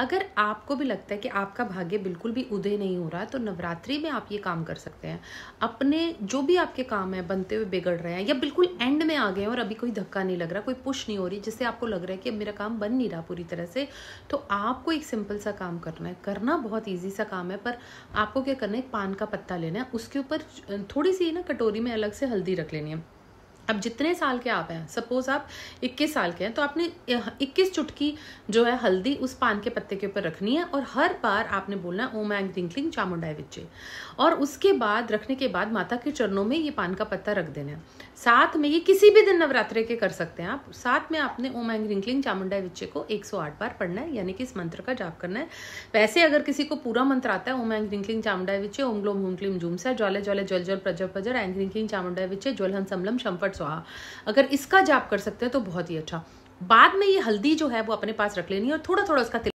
अगर आपको भी लगता है कि आपका भाग्य बिल्कुल भी उदय नहीं हो रहा है तो नवरात्रि में आप ये काम कर सकते हैं अपने जो भी आपके काम हैं बनते हुए बिगड़ रहे हैं या बिल्कुल एंड में आ गए हैं और अभी कोई धक्का नहीं लग रहा कोई पुश नहीं हो रही जिससे आपको लग रहा है कि मेरा काम बन नहीं रहा पूरी तरह से तो आपको एक सिंपल सा काम करना है करना बहुत ईजी सा काम है पर आपको क्या करना है पान का पत्ता लेना है उसके ऊपर थोड़ी सी ना कटोरी में अलग से हल्दी रख लेनी है अब जितने साल के आप हैं सपोज आप 21 साल के हैं तो आपने 21 चुटकी जो है हल्दी उस पान के पत्ते के ऊपर रखनी है और हर बार आपने बोलना है ओम एंग दिंकलिंग चामुंडाई विच्चे और उसके बाद रखने के बाद माता के चरणों में ये पान का पत्ता रख देना है साथ में ये किसी भी दिन नवरात्रे के कर सकते हैं आप साथ में आपने ओम एंग रिंकलिंग चामुंडाई विच्चे को 108 बार पढ़ना है यानी कि इस मंत्र का जाप करना है वैसे अगर किसी को पूरा मंत्र आता है ओम एंग रिंकलिंग चामुंडाई विच्चे ओम ग्लोम हुम क्लीम झूमसा ज्वाले ज्वाले जल जल प्रजर प्रजर एंग रिंकलिंग चामुंडाई विच्चे ज्वलन समलम शंपट स्वाहा अगर इसका जाप कर सकते हैं तो बहुत ही अच्छा बाद में ये हल्दी जो है वो अपने पास रख लेनी है और थोड़ा थोड़ा उसका